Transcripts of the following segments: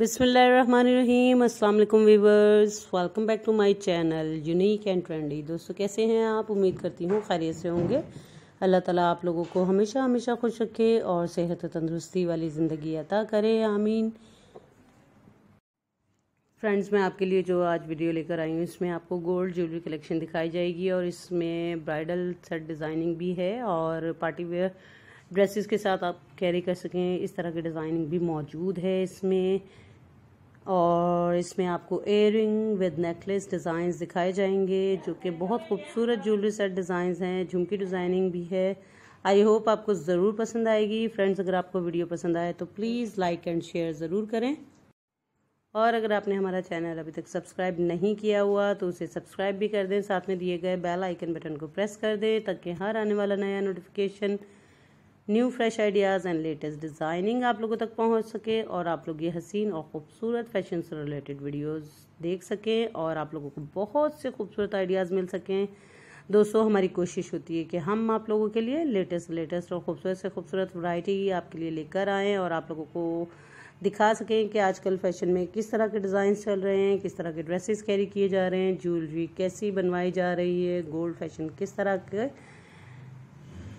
बिसमीम अल्लाम viewers welcome back to my channel unique and trendy दोस्तों कैसे हैं आप उम्मीद करती हूँ खैरियत से होंगे अल्लाह ताला आप लोगों को हमेशा हमेशा खुश रखे और सेहत और तंदरुस्ती वाली ज़िंदगी अता करे आमीन फ्रेंड्स मैं आपके लिए जो आज वीडियो लेकर आई हूँ इसमें आपको गोल्ड ज्वेलरी कलेक्शन दिखाई जाएगी और इसमें ब्राइडल सेट डिज़ाइनिंग भी है और पार्टी वेयर ड्रेसेस के साथ आप कैरी कर सकें इस तरह की डिज़ाइनिंग भी मौजूद है इसमें और इसमें आपको एयर विद नेकलेस डिज़ाइन दिखाए जाएंगे जो कि बहुत खूबसूरत ज्वेलरी सेट डिज़ाइंस हैं झुमकी डिज़ाइनिंग भी है आई होप आपको ज़रूर पसंद आएगी फ्रेंड्स अगर आपको वीडियो पसंद आए तो प्लीज़ लाइक एंड शेयर ज़रूर करें और अगर आपने हमारा चैनल अभी तक सब्सक्राइब नहीं किया हुआ तो उसे सब्सक्राइब भी कर दें साथ में दिए गए बेल आइकन बटन को प्रेस कर दें ताकि हर आने वाला नया notification new fresh ideas and latest designing आप लोगों तक पहुंच सके और आप लोग ये हसीन और ख़ूबसूरत फैशन से रिलेटेड वीडियोस देख सकें और आप लोगों को बहुत से खूबसूरत आइडियाज़ मिल सकें दोस्तों हमारी कोशिश होती है कि हम आप लोगों के लिए लेटेस्ट लेटेस्ट और ख़ूबसूरत से खूबसूरत वरायटी आपके लिए लेकर आएँ और आप लोगों को दिखा सकें कि आजकल फ़ैशन में किस तरह के डिज़ाइन चल रहे हैं किस तरह के ड्रेसेस कैरी किए जा रहे हैं ज्वेलरी कैसी बनवाई जा रही है गोल्ड फैशन किस तरह के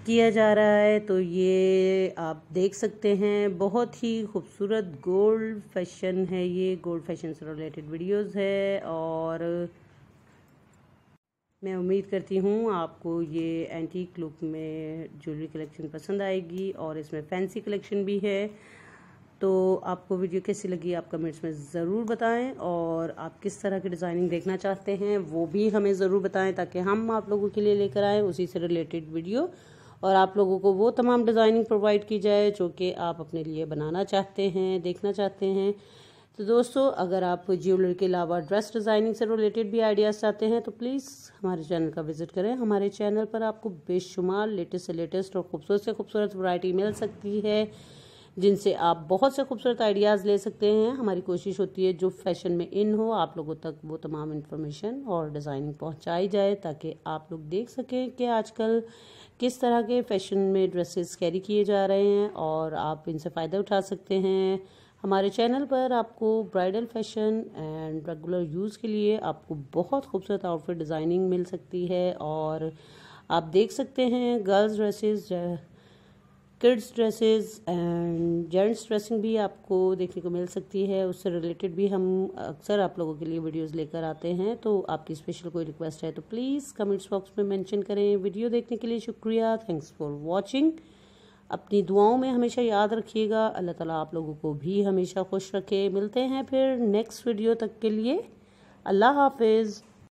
किया जा रहा है तो ये आप देख सकते हैं बहुत ही खूबसूरत गोल्ड फैशन है ये गोल्ड फैशन से रिलेटेड वीडियोस है और मैं उम्मीद करती हूँ आपको ये एंटीक लुक में ज्वेलरी कलेक्शन पसंद आएगी और इसमें फैंसी कलेक्शन भी है तो आपको वीडियो कैसी लगी आप कमेंट्स में ज़रूर बताएं और आप किस तरह की डिज़ाइनिंग देखना चाहते हैं वो भी हमें ज़रूर बताएं ताकि हम आप लोगों के लिए लेकर आएँ उसी से रिलेटेड वीडियो और आप लोगों को वो तमाम डिज़ाइनिंग प्रोवाइड की जाए जो कि आप अपने लिए बनाना चाहते हैं देखना चाहते हैं तो दोस्तों अगर आप ज्वेलरी के अलावा ड्रेस डिज़ाइनिंग से रिलेटेड भी आइडियाज़ चाहते हैं तो प्लीज़ हमारे चैनल का विज़िट करें हमारे चैनल पर आपको बेशुमार लेटेस्ट से लेटेस्ट और खूबसूरत से खूबसूरत वैरायटी मिल सकती है जिनसे आप बहुत से खूबसूरत आइडियाज़ ले सकते हैं हमारी कोशिश होती है जो फैशन में इन हो आप लोगों तक वो तमाम इन्फॉर्मेशन और डिज़ाइनिंग पहुंचाई जाए ताकि आप लोग देख सकें कि आजकल किस तरह के फैशन में ड्रेसेस कैरी किए जा रहे हैं और आप इनसे फ़ायदा उठा सकते हैं हमारे चैनल पर आपको bridal fashion and regular use के लिए आपको बहुत खूबसूरत आउटफिट डिज़ाइनिंग मिल सकती है और आप देख सकते हैं girls dresses kids dresses and gents dressing भी आपको देखने को मिल सकती है उससे रिलेटेड भी हम अक्सर आप लोगों के लिए वीडियोस लेकर आते हैं तो आपकी स्पेशल कोई रिक्वेस्ट है तो प्लीज़ कमेंट्स बॉक्स में मेंशन करें वीडियो देखने के लिए शुक्रिया थैंक्स फॉर वाचिंग अपनी दुआओं में हमेशा याद रखिएगा अल्लाह ताला आप लोगों को भी हमेशा खुश रखे मिलते हैं फिर नेक्स्ट वीडियो तक के लिए अल्लाह हाफिज़